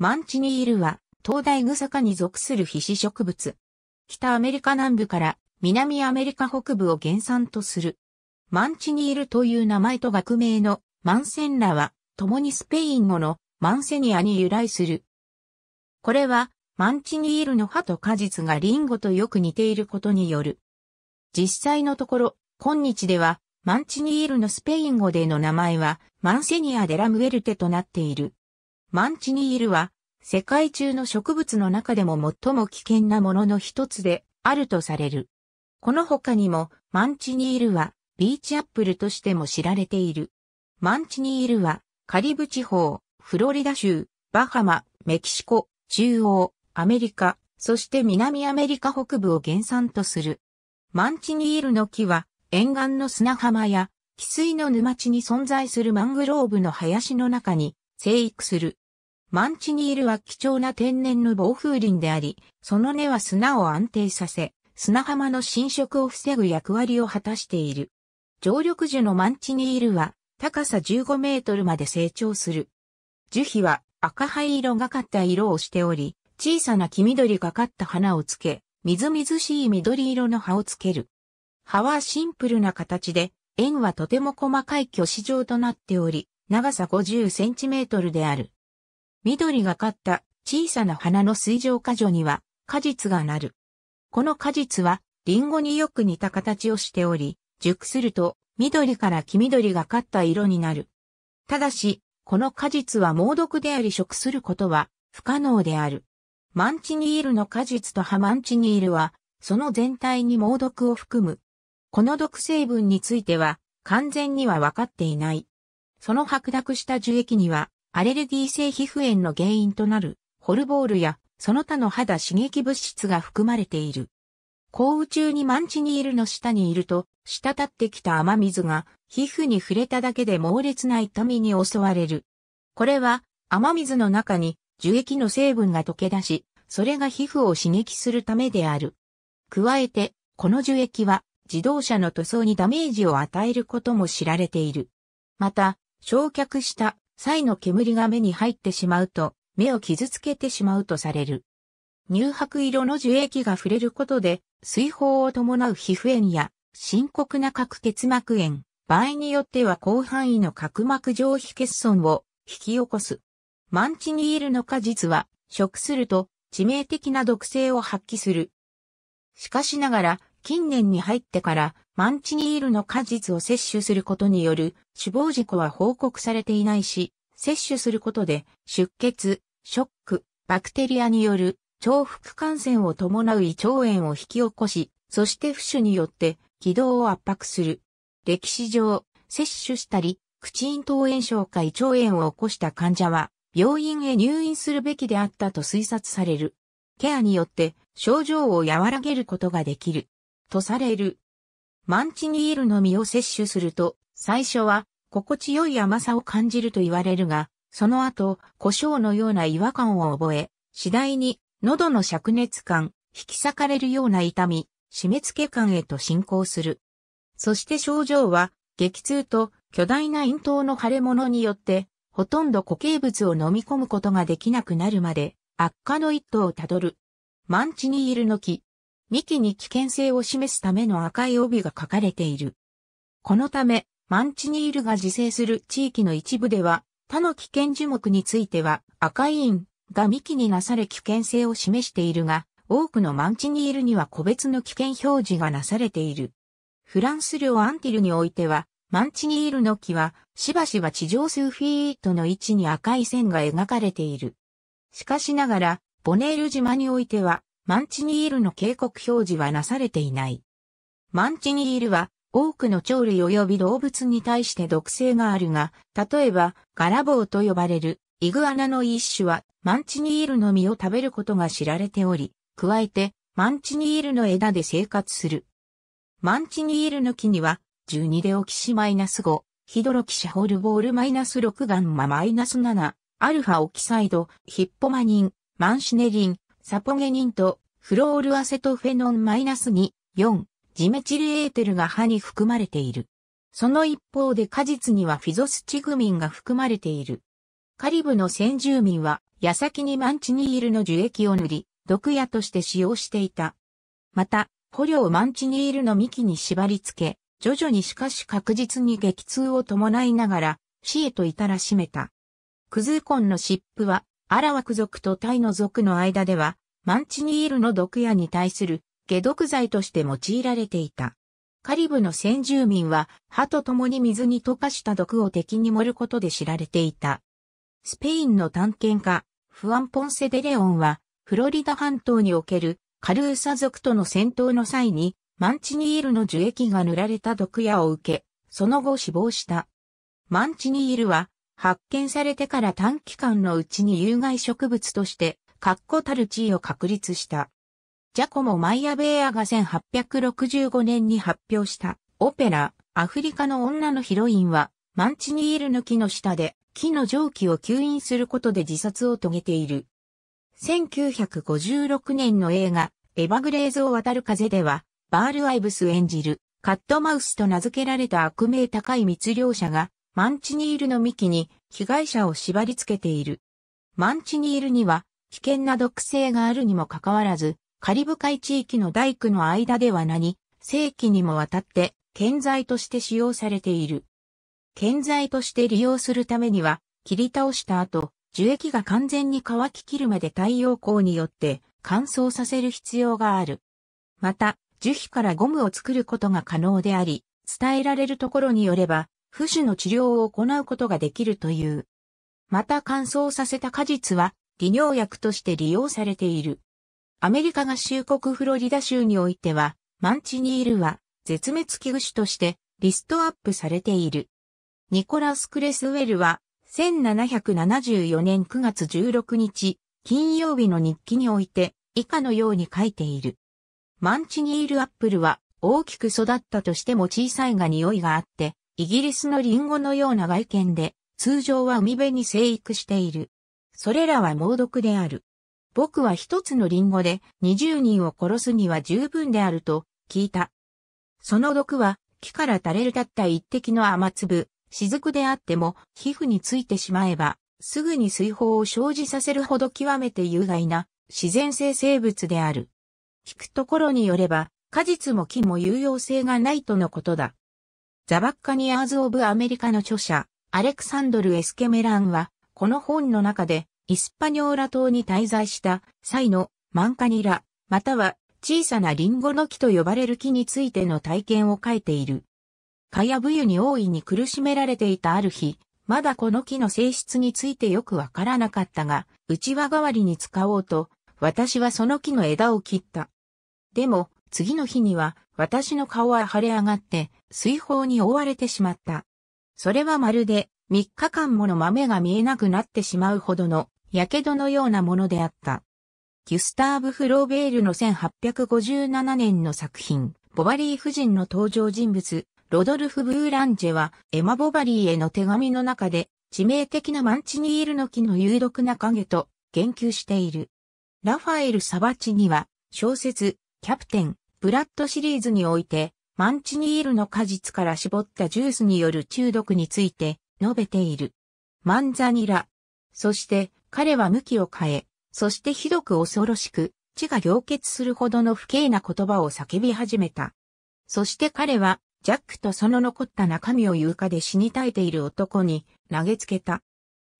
マンチニールは、東大グサ科に属する皮脂植物。北アメリカ南部から南アメリカ北部を原産とする。マンチニールという名前と学名のマンセンラは、共にスペイン語のマンセニアに由来する。これは、マンチニールの葉と果実がリンゴとよく似ていることによる。実際のところ、今日では、マンチニールのスペイン語での名前は、マンセニア・デラ・ムエルテとなっている。マンチニールは、世界中の植物の中でも最も危険なものの一つであるとされる。この他にも、マンチニールは、ビーチアップルとしても知られている。マンチニールは、カリブ地方、フロリダ州、バハマ、メキシコ、中央、アメリカ、そして南アメリカ北部を原産とする。マンチニールの木は、沿岸の砂浜や、汽水の沼地に存在するマングローブの林の中に生育する。マンチニールは貴重な天然の防風林であり、その根は砂を安定させ、砂浜の浸食を防ぐ役割を果たしている。常緑樹のマンチニールは高さ15メートルまで成長する。樹皮は赤灰色がかった色をしており、小さな黄緑がかった花をつけ、みずみずしい緑色の葉をつける。葉はシンプルな形で、円はとても細かい巨子状となっており、長さ50センチメートルである。緑がかった小さな花の水上果樹には果実がなる。この果実はリンゴによく似た形をしており、熟すると緑から黄緑がかった色になる。ただし、この果実は猛毒であり食することは不可能である。マンチニールの果実とハマンチニールは、その全体に猛毒を含む。この毒成分については、完全には分かっていない。その白濁した樹液には、アレルギー性皮膚炎の原因となる、ホルボールや、その他の肌刺激物質が含まれている。降雨中にマンチニールの下にいると、滴ってきた雨水が、皮膚に触れただけで猛烈な痛みに襲われる。これは、雨水の中に樹液の成分が溶け出し、それが皮膚を刺激するためである。加えて、この樹液は自動車の塗装にダメージを与えることも知られている。また、焼却した際の煙が目に入ってしまうと、目を傷つけてしまうとされる。乳白色の樹液が触れることで、水泡を伴う皮膚炎や深刻な角結膜炎、場合によっては広範囲の角膜上皮欠損を引き起こす。マンチニールの果実は食すると致命的な毒性を発揮する。しかしながら近年に入ってからマンチニールの果実を摂取することによる死亡事故は報告されていないし、摂取することで出血、ショック、バクテリアによる重複感染を伴う胃腸炎を引き起こし、そして不種によって軌道を圧迫する。歴史上、摂取したり、口咽頭炎症か胃腸炎を起こした患者は、病院へ入院するべきであったと推察される。ケアによって症状を和らげることができる。とされる。マンチニールの実を摂取すると、最初は心地よい甘さを感じると言われるが、その後、胡椒のような違和感を覚え、次第に喉の灼熱感、引き裂かれるような痛み、締め付け感へと進行する。そして症状は、激痛と巨大な咽頭の腫れ物によって、ほとんど固形物を飲み込むことができなくなるまで、悪化の一途をたどる。マンチニールの木、幹に危険性を示すための赤い帯が書かれている。このため、マンチニールが自生する地域の一部では、他の危険樹木については赤い印が幹になされ危険性を示しているが、多くのマンチニールには個別の危険表示がなされている。フランス領アンティルにおいては、マンチニールの木は、しばしば地上数フィートの位置に赤い線が描かれている。しかしながら、ボネール島においては、マンチニールの警告表示はなされていない。マンチニールは多くの鳥類及び動物に対して毒性があるが、例えばガラボウと呼ばれるイグアナの一種はマンチニールの実を食べることが知られており、加えてマンチニールの枝で生活する。マンチニールの木には12デオキシマイナス5、ヒドロキシホルボールマイナス6ガンママイナス7、アルファオキサイド、ヒッポマニン、マンシネリン、サポゲニンとフロールアセトフェノンマイナス -2、4、ジメチルエーテルが歯に含まれている。その一方で果実にはフィゾスチグミンが含まれている。カリブの先住民は、矢先にマンチニールの樹液を塗り、毒矢として使用していた。また、捕虜をマンチニールの幹に縛り付け、徐々にしかし確実に激痛を伴いながら、死へと至らしめた。クズーコンの湿布は、アラワク族とタイの族の間では、マンチニールの毒矢に対する下毒剤として用いられていた。カリブの先住民は、歯と共に水に溶かした毒を敵に盛ることで知られていた。スペインの探検家、フアン・ポンセ・デレオンは、フロリダ半島におけるカルーサ族との戦闘の際に、マンチニールの樹液が塗られた毒矢を受け、その後死亡した。マンチニールは発見されてから短期間のうちに有害植物として、確固たる地位を確立した。ジャコモ・マイアベーアが1865年に発表したオペラ、アフリカの女のヒロインは、マンチニールの木の下で、木の蒸気を吸引することで自殺を遂げている。1956年の映画、エヴァグレーズを渡る風では、バール・アイブス演じる、カットマウスと名付けられた悪名高い密漁者が、マンチニールの幹に被害者を縛り付けている。マンチニールには危険な毒性があるにもかかわらず、カリブ海地域の大工の間では何、世紀にもわたって建材として使用されている。建材として利用するためには、切り倒した後、樹液が完全に乾ききるまで太陽光によって乾燥させる必要がある。また、樹皮からゴムを作ることが可能であり、伝えられるところによれば、不死の治療を行うことができるという。また乾燥させた果実は、利尿薬として利用されている。アメリカ合衆国フロリダ州においては、マンチニールは絶滅危惧種としてリストアップされている。ニコラス・クレスウェルは、1774年9月16日、金曜日の日記において、以下のように書いている。マンチニールアップルは大きく育ったとしても小さいが匂いがあって、イギリスのリンゴのような外見で、通常は海辺に生育している。それらは猛毒である。僕は一つのリンゴで20人を殺すには十分であると聞いた。その毒は木から垂れるたった一滴の雨粒、雫であっても皮膚についてしまえば、すぐに水泡を生じさせるほど極めて有害な自然性生物である。聞くところによれば、果実も木も有用性がないとのことだ。ザ・バッカニアーズ・オブ・アメリカの著者、アレクサンドル・エスケメランは、この本の中で、イスパニョーラ島に滞在した際のマンカニラ、または小さなリンゴの木と呼ばれる木についての体験を書いている。かやぶゆに大いに苦しめられていたある日、まだこの木の性質についてよくわからなかったが、うちわ代わりに使おうと、私はその木の枝を切った。でも、次の日には、私の顔は腫れ上がって、水泡に覆われてしまった。それはまるで、三日間もの豆が見えなくなってしまうほどの、火傷のようなものであった。ギュスターブ・フローベールの1857年の作品、ボバリー夫人の登場人物、ロドルフ・ブーランジェは、エマ・ボバリーへの手紙の中で、致命的なマンチニールの木の有毒な影と言及している。ラファエル・サバチには、小説、キャプテン、ブラッドシリーズにおいて、マンチニールの果実から絞ったジュースによる中毒について述べている。マンザニラ。そして彼は向きを変え、そしてひどく恐ろしく、血が凝結するほどの不敬な言葉を叫び始めた。そして彼は、ジャックとその残った中身を床で死に絶えている男に投げつけた。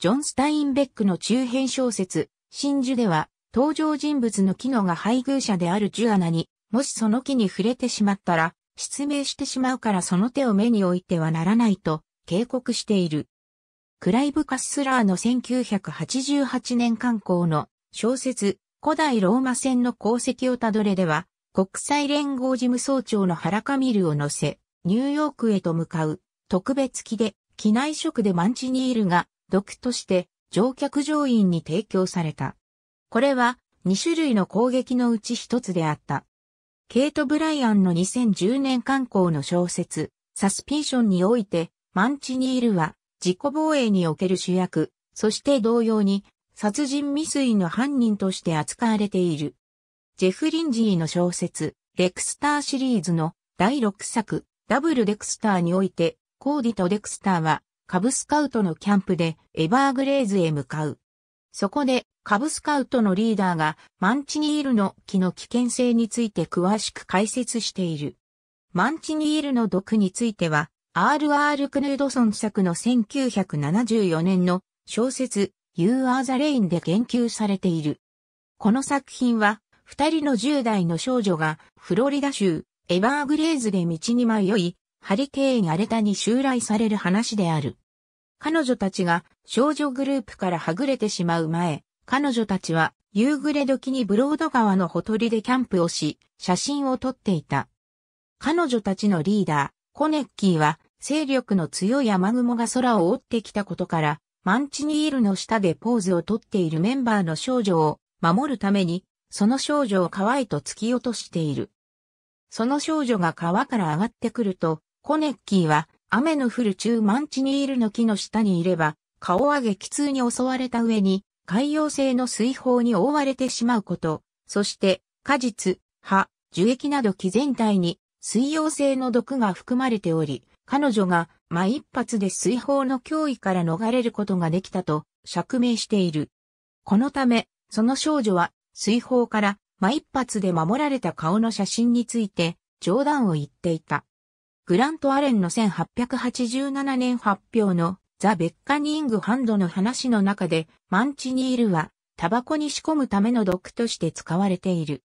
ジョン・スタインベックの中編小説、真珠では、登場人物の機能が配偶者であるジュアナにもしその木に触れてしまったら、失明してしまうからその手を目に置いてはならないと警告している。クライブ・カススラーの1988年刊行の小説古代ローマ戦の功績をたどれでは国際連合事務総長の原カミルを乗せニューヨークへと向かう特別機で機内食でマンチニールが毒として乗客乗員に提供された。これは2種類の攻撃のうち1つであった。ケイト・ブライアンの2010年刊行の小説、サスピーションにおいて、マンチニールは、自己防衛における主役、そして同様に、殺人未遂の犯人として扱われている。ジェフ・リンジーの小説、レクスターシリーズの第6作、ダブル・デクスターにおいて、コーディとデクスターは、カブスカウトのキャンプでエバーグレーズへ向かう。そこで、カブスカウトのリーダーがマンチニールの木の危険性について詳しく解説している。マンチニールの毒については、R.R. クヌードソン作の1974年の小説 You Are the Rain で言及されている。この作品は、二人の10代の少女がフロリダ州エバーグレーズで道に迷い、ハリケーン荒れたに襲来される話である。彼女たちが少女グループからはぐれてしまう前、彼女たちは夕暮れ時にブロード川のほとりでキャンプをし、写真を撮っていた。彼女たちのリーダー、コネッキーは、勢力の強い雨雲が空を覆ってきたことから、マンチニールの下でポーズをとっているメンバーの少女を守るために、その少女を川へと突き落としている。その少女が川から上がってくると、コネッキーは雨の降る中マチニールの木の下にいれば、顔は激痛に襲われた上に、海洋性の水泡に覆われてしまうこと、そして果実、葉、樹液など木全体に水溶性の毒が含まれており、彼女がま、一発で水泡の脅威から逃れることができたと釈明している。このため、その少女は水泡からま、一発で守られた顔の写真について冗談を言っていた。グラント・アレンの1887年発表のザ・ベッカニング・ハンドの話の中で、マンチニールは、タバコに仕込むための毒として使われている。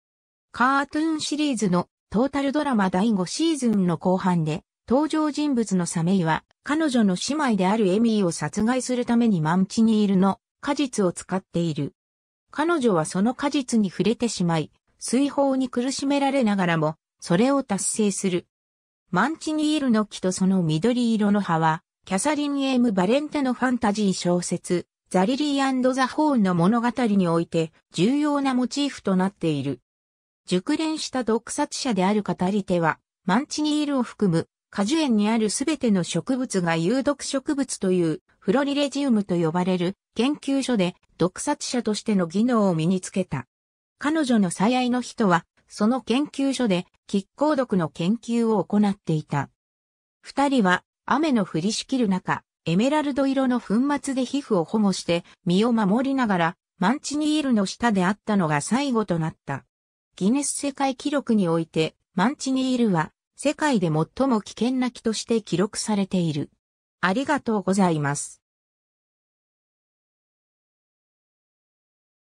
カートゥーンシリーズのトータルドラマ第5シーズンの後半で、登場人物のサメイは、彼女の姉妹であるエミーを殺害するためにマンチニールの果実を使っている。彼女はその果実に触れてしまい、水泡に苦しめられながらも、それを達成する。マンチニールの木とその緑色の葉は、キャサリン・エム・バレンテのファンタジー小説、ザリリーザ・ホーンの物語において重要なモチーフとなっている。熟練した毒殺者である語り手は、マンチニールを含む果樹園にあるすべての植物が有毒植物というフロリレジウムと呼ばれる研究所で毒殺者としての技能を身につけた。彼女の最愛の人はその研究所で、亀甲毒の研究を行っていた。二人は、雨の降りしきる中、エメラルド色の粉末で皮膚を保護して、身を守りながら、マンチニールの下であったのが最後となった。ギネス世界記録において、マンチニールは、世界で最も危険な木として記録されている。ありがとうございます。